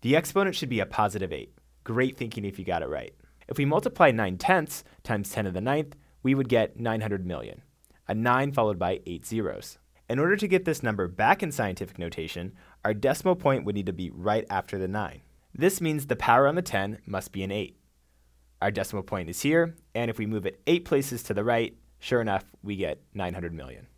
The exponent should be a positive 8. Great thinking if you got it right. If we multiply 9 tenths times 10 to the ninth, we would get 900 million, a 9 followed by 8 zeros. In order to get this number back in scientific notation, our decimal point would need to be right after the 9. This means the power on the 10 must be an 8. Our decimal point is here, and if we move it 8 places to the right, sure enough, we get 900 million.